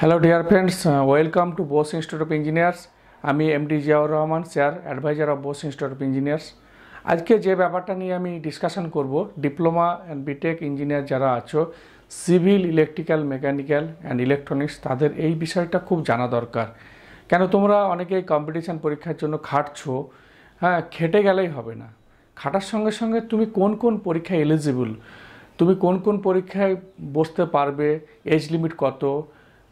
hello dear friends welcome to Bose institute of engineers আমি M MD Ziaur Rahman sir adviser of Bose institute of engineers আজকে যে ব্যাপারটা নিয়ে আমি ডিসকাশন করব ডিপ্লোমা অ্যান্ড বিটেক ইঞ্জিনিয়ার যারা আছো civil electrical mechanical and electronics তাদের এই বিষয়টা খুব জানা দরকার কেন তোমরা অনেকেই কম্পিটিশান পরীক্ষার জন্য খাটছো হ্যাঁ খেটে গেলেই হবে না খাটার সঙ্গে সঙ্গে তুমি কোন কোন পরীক্ষায় এলিজিবল তুমি কোন কোন পরীক্ষায় বসতে পারবে এজ লিমিট কত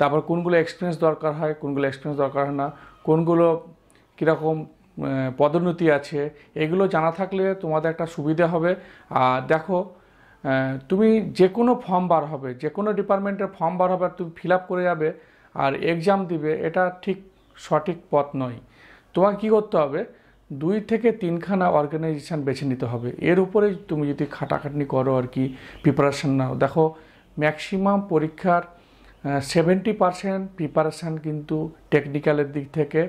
তারপর কোনগুলো এক্সপিরিয়েন্স দরকার হয় কোনগুলো এক্সপিরিয়েন্স দরকার হয় না কোনগুলো কীরকম পদোন্নতি আছে এগুলো জানা থাকলে তোমাদের একটা সুবিধা হবে আর দেখো তুমি যে কোনো ফর্ম বার হবে যে কোনো ডিপার্টমেন্টের ফর্ম বার হবে তুমি ফিল আপ করে যাবে আর এক্সাম দিবে এটা ঠিক সঠিক পথ নয় তোমার কি করতে হবে দুই থেকে তিনখানা অর্গানাইজেশান বেছে নিতে হবে এর উপরে তুমি যদি খাটাখাটনি করো আর কি প্রিপারেশান নাও দেখো ম্যাক্সিমাম পরীক্ষার সেভেন্টি পারসেন্ট প্রিপারেশান কিন্তু টেকনিক্যালের দিক থেকে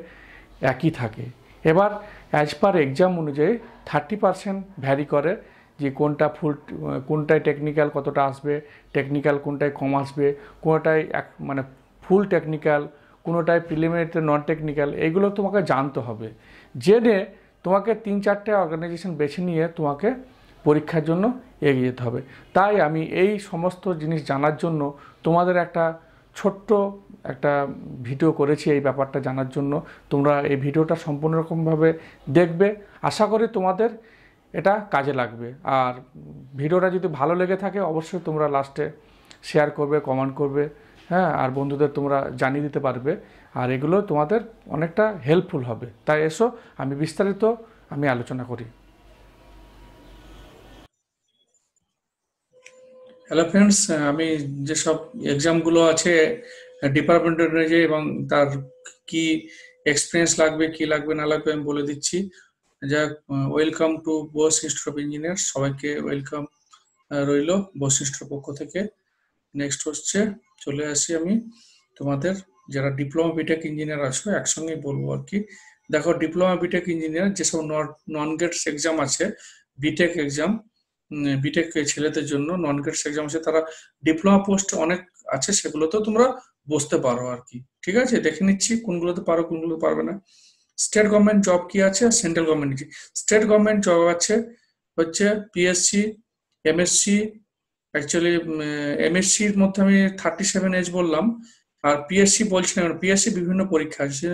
একই থাকে এবার অ্যাজ পার এক্সাম অনুযায়ী থার্টি পারসেন্ট ভ্যারি করে যে কোনটা ফুল কোনটায় টেকনিক্যাল কতটা আসবে টেকনিক্যাল কোনটায় কম আসবে কোনোটায় এক মানে ফুল টেকনিক্যাল কোনোটায় প্রিলিমিনারিতে নন টেকনিক্যাল এগুলো তোমাকে জানতে হবে জেনে তোমাকে তিন চারটে অর্গানাইজেশন বেছে নিয়ে তোমাকে পরীক্ষার জন্য এগিয়ে যেতে হবে তাই আমি এই সমস্ত জিনিস জানার জন্য তোমাদের একটা ছোট্ট একটা ভিডিও করেছি এই ব্যাপারটা জানার জন্য তোমরা এই ভিডিওটা সম্পূর্ণ রকমভাবে দেখবে আশা করি তোমাদের এটা কাজে লাগবে আর ভিডিওটা যদি ভালো লেগে থাকে অবশ্যই তোমরা লাস্টে শেয়ার করবে কমেন্ট করবে হ্যাঁ আর বন্ধুদের তোমরা জানিয়ে দিতে পারবে আর এগুলো তোমাদের অনেকটা হেল্পফুল হবে তাই এসো আমি বিস্তারিত আমি আলোচনা করি হ্যালো ফ্রেন্ডস আমি যেসব এক্সামগুলো আছে ডিপার্টমেন্ট অনুযায়ী এবং তার কি এক্সপিরিয়েন্স লাগবে কি লাগবে না লাগবে আমি বলে দিচ্ছি যা welcome to Bose institute of engineer সবাইকে ওয়েলকাম রইল বোস ইনস্টিটিউট পক্ষ থেকে নেক্সট হচ্ছে চলে আসি আমি তোমাদের যারা ডিপ্লোমা বিটেক ইঞ্জিনিয়ার আছো একসঙ্গেই বলবো আর কি দেখো ডিপ্লোমা বিটেক ইঞ্জিনিয়ার যেসব নন গেটস এক্সাম আছে বিটেক এক্সাম বিটেক ছেলেদের জন্য নন গেটস এক্সাম আছে তারা ডিপ্লোমা পোস্ট অনেক আছে সেগুলোতেও তোমরা বসতে পারো আর কি ঠিক আছে দেখে নিচ্ছি কোনগুলোতে পারো কোনগুলোতে পারবে না স্টেট গভর্নমেন্ট জব কি আছে আর সেন্ট্রাল গভর্নমেন্ট কি স্টেট গভর্নমেন্ট জব আছে হচ্ছে পিএসসি এমএসসি অ্যাকচুয়ালি এমএসসির মধ্যে আমি থার্টি সেভেন এজ বললাম আর পিএসসি বলছি না পিএসসি বিভিন্ন পরীক্ষা আছে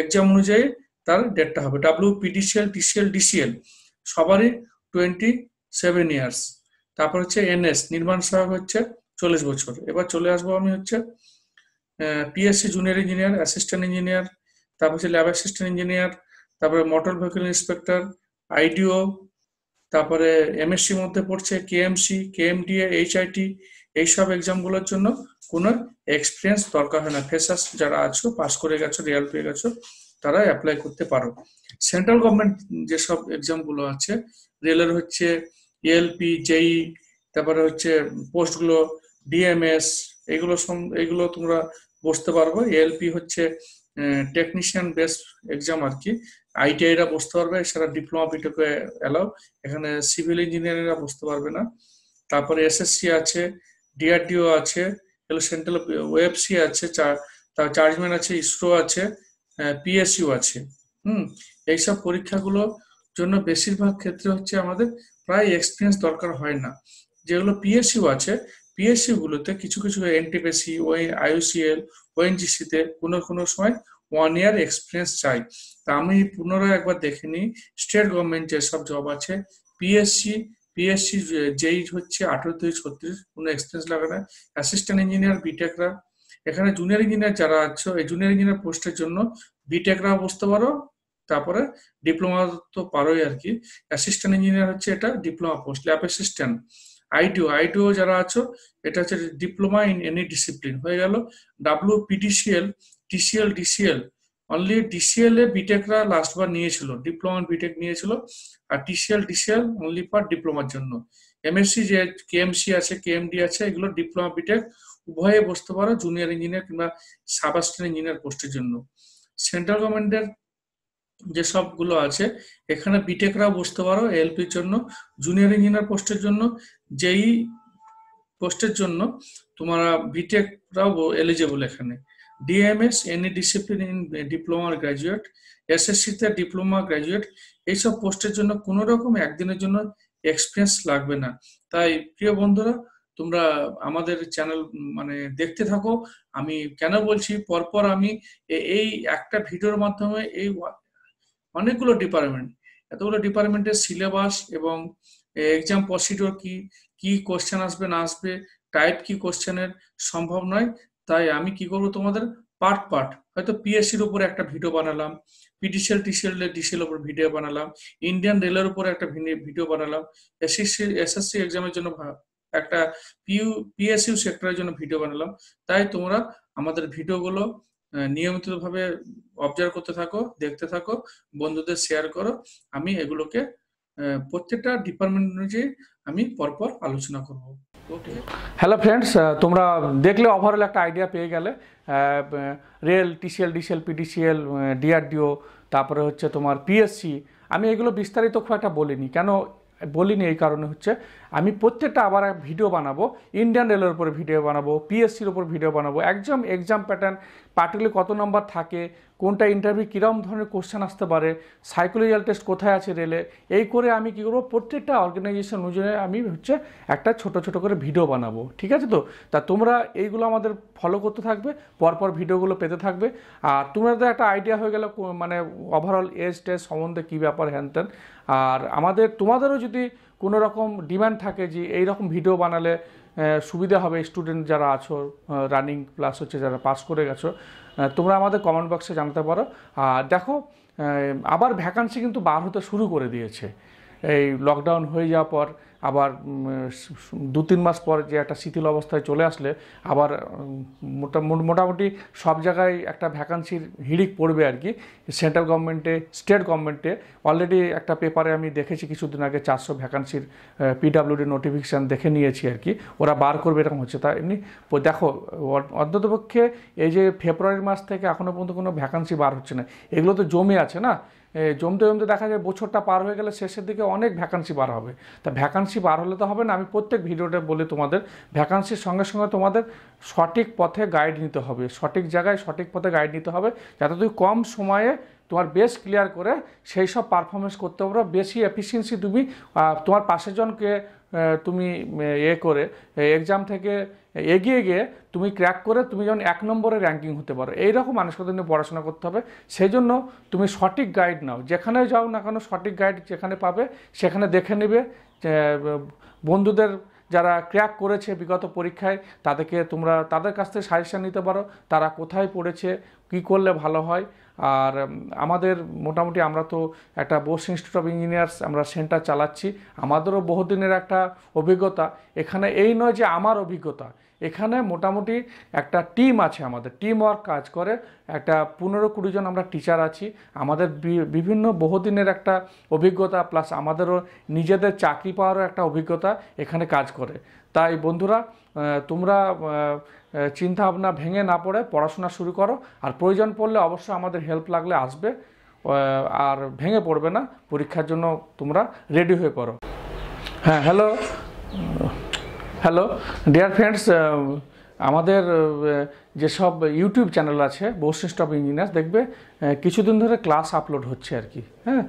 এক্সাম অনুযায়ী তার ডেটটা হবে ডাব্লিউ পিডিসিএল টিসিএল ডিসিএল সবারই টোয়েন্টি সেভেন ইয়ার্স তারপর হচ্ছে এনএস নির্মাণ সহায়ক হচ্ছে চল্লিশ বছর এবার চলে আসবো আমি হচ্ছে PSC junior engineer assistant engineer তারপর হচ্ছে ল্যাব অ্যাসিস্ট্যান্ট ইঞ্জিনিয়ার তারপরে মোটর ভেহিকল ইন্সপেক্টর আইডিও তারপরে এমএসসির মধ্যে পড়ছে কেএমসি কেএমডিএ এইচআইটি এইসব এক্সামগুলোর জন্য কোনো এক্সপিরিয়েন্স দরকার হয় না ফ্রেশার্স যারা আছো পাস করে গেছো রিয়াল পেয়ে গেছো তারা অ্যাপ্লাই করতে পারো সেন্ট্রাল গভর্নমেন্ট যেসব এক্সামগুলো আছে রেলের হচ্ছে এলপি জেই e, তারপরে হচ্ছে পোস্টগুলো ডিএমএস এগুলো এগুলো তোমরা বসতে পারবো এলপি হচ্ছে টেকনিশিয়ান বেস এক্সাম আর কি আইটিআইরা বসতে পারবে এছাড়া ডিপ্লোমা বিটেকে অ্যালাউ এখানে সিভিল ইঞ্জিনিয়ারিংরা বসতে পারবে না তারপরে এসএসসি আছে ডিআরডিও আছে এগুলো সেন্ট্রাল ওয়েবসি আছে তার চার্জম্যান আছে ইসরো আছে পিএসইউ আছে হুম এইসব পরীক্ষাগুলো জন্য বেশিরভাগ ক্ষেত্রে হচ্ছে আমাদের প্রায় এক্সপিরিয়েন্স দরকার হয় না যেগুলো পিএসইউ আছে পিএসসি গুলোতে কিছু কিছু এনটিপিসি ওই ওএনজিসি তে কোনো কোনো সময় ওয়ান ইয়ার এক্সপিরিয়েন্স চাই তা আমি পুনরায় একবার দেখে নিই স্টেট গভর্নমেন্ট যেসব জব আছে পিএসসি পিএসসি যেই হচ্ছে আঠারো থেকে ছত্রিশ কোনো এক্সপিরিয়েন্স লাগে না অ্যাসিস্ট্যান্ট ইঞ্জিনিয়ার বিটেকরা এখানে জুনিয়র ইঞ্জিনিয়ার যারা আছো এই জুনিয়র ইঞ্জিনিয়ার পোস্টের জন্য বিটেকরা বসতে পারো তারপরে ডিপ্লোমা তো পারোই আর কি অ্যাসিস্ট্যান্ট ইঞ্জিনিয়ার হচ্ছে এটা diploma post lab assistant ITO ITO যারা আছো এটা হচ্ছে ডিপ্লোমা ইন এনি ডিসিপ্লিন হয়ে গেল W PDCL TCL DCL only DCL এ বিটেকরা বার নিয়েছিল ডিপ্লোমা বিটেক নিয়েছিল আর টিসিএল ডিসিএল অনলি ফর ডিপ্লোমার জন্য এমএসসি যে কেএমসি আছে কেএমডি আছে এগুলো ডিপ্লোমা বিটেক উভয়ে বসতে পারো জুনিয়র ইঞ্জিনিয়ার কিংবা সাব ইঞ্জিনিয়ার পোস্টের জন্য সেন্ট্রাল গভর্নমেন্টের যে সবগুলো আছে এখানে বিটেকরাও বসতে পারো এলপির জন্য জুনিয়র ইঞ্জিনিয়ার পোস্টের জন্য যেই পোস্টের জন্য তোমরা বিটেকরাও এলিজেবল এখানে DMS any discipline in diploma graduate এসএসসিতে ডিপ্লোমা গ্রাজুয়েট এইসব পোস্টের জন্য কোনো রকম একদিনের জন্য এক্সপিরিয়েন্স লাগবে না তাই প্রিয় বন্ধুরা তোমরা আমাদের চ্যানেল মানে দেখতে থাকো আমি কেন বলছি পরপর আমি এই একটা ভিডিওর মাধ্যমে এই অনেকগুলো ডিপার্টমেন্ট এতগুলো ডিপার্টমেন্টের সিলেবাস এবং এক্সাম প্রসিডিওর কি কি কোশ্চেন আসবে না আসবে টাইপ কি কোশ্চেনের সম্ভব নয় তাই আমি কি করবো তোমাদের পার্ট পার্ট হয়তো পিএসসির উপর একটা ভিডিও বানালাম পিডিসিএল টিসিএল ডিসিএল উপর ভিডিও বানালাম ইন্ডিয়ান রেলের উপর একটা ভিডিও বানালাম এসএসসি এসএসসি এক্সামের জন্য একটা পিউ পিএসইউ সেক্টরের জন্য ভিডিও বানালাম তাই তোমরা আমাদের ভিডিওগুলো নিয়মিতভাবে অবজার্ভ করতে থাকো দেখতে থাকো বন্ধুদের শেয়ার করো আমি এগুলোকে প্রত্যেকটা ডিপার্টমেন্ট অনুযায়ী আমি পরপর আলোচনা করব ওকে হ্যালো ফ্রেন্ডস তোমরা দেখলে ওভারঅল একটা আইডিয়া পেয়ে গেলে rail TCL DCL PDCL DRDO তারপরে হচ্ছে তোমার পিএসসি আমি এগুলো বিস্তারিত খুব একটা বলিনি কেন বলিনি এই কারণে হচ্ছে আমি প্রত্যেকটা আবার ভিডিও বানাবো ইন্ডিয়ান রেলের উপরে ভিডিও বানাবো পিএসসির উপর ভিডিও বানাবো একদম এক্সাম প্যাটার্ন পার্টিকুলার কত নাম্বার থাকে কোনটা ইন্টারভিউ কীরকম ধরনের কোশ্চেন আসতে পারে সাইকোলজিক্যাল টেস্ট কোথায় আছে রেলে এই করে আমি কী করবো প্রত্যেকটা অর্গানাইজেশন অনুযায়ী আমি হচ্ছে একটা ছোট ছোট করে ভিডিও বানাবো ঠিক আছে তো তা তোমরা এইগুলো আমাদের ফলো করতে থাকবে পরপর ভিডিওগুলো পেতে থাকবে আর তোমাদের একটা আইডিয়া হয়ে গেল মানে ওভারঅল এজ টেস্ট সম্বন্ধে কী ব্যাপার হ্যান ত্যান আর আমাদের তোমাদেরও যদি কোনো রকম ডিমান্ড থাকে যে এই রকম ভিডিও বানালে সুবিধা হবে স্টুডেন্ট যারা আছো রানিং প্লাস হচ্ছে যারা পাস করে গেছো তোমরা আমাদের কমেন্ট বক্সে জানাতে পারো আর দেখো আবার ভ্যাকান্সি কিন্তু বার হতে শুরু করে দিয়েছে এই লকডাউন হয়ে যাওয়ার পর আবার দু তিন মাস পর যে একটা শিথিল অবস্থায় চলে আসলে আবার মোটামুটি সব জায়গায় একটা ভ্যাকান্সির হিড়িক পড়বে আর কি সেন্ট্রাল গভর্নমেন্টে স্টেট গভর্নমেন্টে অলরেডি একটা পেপারে আমি দেখেছি কিছুদিন আগে চারশো ভ্যাকান্সির পিডাব্লিউডি নোটিফিকেশান দেখে নিয়েছি আর কি ওরা বার করবে এরকম হচ্ছে তা এমনি দেখো অন্ততপক্ষে এই যে ফেব্রুয়ারি মাস থেকে এখনও পর্যন্ত কোনো ভ্যাকান্সি বার হচ্ছে না এগুলো তো জমে আছে না জমতে জমতে দেখা যায় বছরটা পার হয়ে গেলে শেষের দিকে অনেক ভ্যাকান্সি বার হবে তা ভ্যাকান্সি বার হলে তো হবে না আমি প্রত্যেক ভিডিওটা বলে তোমাদের ভ্যাকান্সির সঙ্গে সঙ্গে তোমাদের সঠিক পথে গাইড নিতে হবে সঠিক জায়গায় সঠিক পথে গাইড নিতে হবে যাতে তুই কম সময়ে তোমার বেশ ক্লিয়ার করে সেই সব পারফরমেন্স করতে পারো বেশি এফিসিয়েন্সি তুমি তোমার পাশের জনকে তুমি এ করে এক্সাম থেকে এগিয়ে গিয়ে তুমি ক্র্যাক করে তুমি যেমন এক নম্বরে র্যাঙ্কিং হতে পারো এইরকম মানুষকে নিয়ে পড়াশোনা করতে হবে সেই জন্য তুমি সঠিক গাইড নাও যেখানে যাও না কেন সঠিক গাইড যেখানে পাবে সেখানে দেখে নেবে বন্ধুদের যারা ক্র্যাক করেছে বিগত পরীক্ষায় তাদেরকে তোমরা তাদের কাছ থেকে সাজেশান নিতে পারো তারা কোথায় পড়েছে কি করলে ভালো হয় আর আমাদের মোটামুটি আমরা তো একটা বোস ইনস্টিটিউট অফ ইঞ্জিনিয়ার্স আমরা সেন্টার চালাচ্ছি আমাদেরও বহুদিনের একটা অভিজ্ঞতা এখানে এই নয় যে আমার অভিজ্ঞতা এখানে মোটামুটি একটা টিম আছে আমাদের টিম ওয়ার্ক কাজ করে একটা পনেরো কুড়ি জন আমরা টিচার আছি আমাদের বিভিন্ন বহুদিনের একটা অভিজ্ঞতা প্লাস আমাদেরও নিজেদের চাকরি পাওয়ারও একটা অভিজ্ঞতা এখানে কাজ করে তাই বন্ধুরা তোমরা চিন্তা ভাবনা ভেঙে না পড়ে পড়াশোনা শুরু করো আর প্রয়োজন পড়লে অবশ্যই আমাদের হেল্প লাগলে আসবে আর ভেঙে পড়বে না পরীক্ষার জন্য তোমরা রেডি হয়ে পড়ো হ্যাঁ হ্যালো হ্যালো ডিয়ার ফ্রেন্ডস আমাদের uh, যেসব ইউটিউব চ্যানেল আছে বৈশিষ্ট্য অফ ইঞ্জিনিয়ার্স দেখবে uh, কিছুদিন ধরে ক্লাস আপলোড হচ্ছে আর কি হ্যাঁ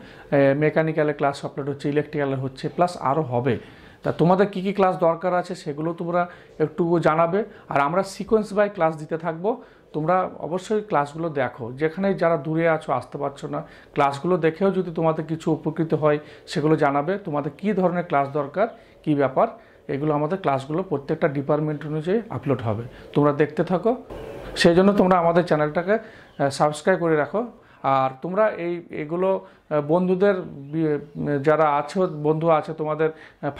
মেকানিক্যালে ক্লাস আপলোড হচ্ছে ইলেকট্রিক্যালে হচ্ছে প্লাস আরও হবে তা তোমাদের কি কি ক্লাস দরকার আছে সেগুলো তোমরা একটু জানাবে আর আমরা সিকোয়েন্স বাই ক্লাস দিতে থাকবো তোমরা অবশ্যই ক্লাসগুলো দেখো যেখানে যারা দূরে আছো আসতে পারছো না ক্লাসগুলো দেখেও যদি তোমাদের কিছু উপকৃত হয় সেগুলো জানাবে তোমাদের কি ধরনের ক্লাস দরকার কি ব্যাপার এগুলো আমাদের ক্লাসগুলো প্রত্যেকটা ডিপার্টমেন্ট অনুযায়ী আপলোড হবে তোমরা দেখতে থাকো সেই জন্য তোমরা আমাদের চ্যানেলটাকে সাবস্ক্রাইব করে রাখো আর তোমরা এই এগুলো বন্ধুদের যারা আছো বন্ধু আছে তোমাদের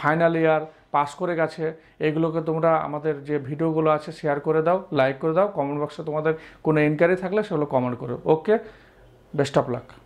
ফাইনাল ইয়ার পাস করে গেছে এগুলোকে তোমরা আমাদের যে ভিডিওগুলো আছে শেয়ার করে দাও লাইক করে দাও কমেন্ট বক্সে তোমাদের কোনো এনকোয়ারি থাকলে সেগুলো কমেন্ট করো ওকে বেস্ট অফ লাক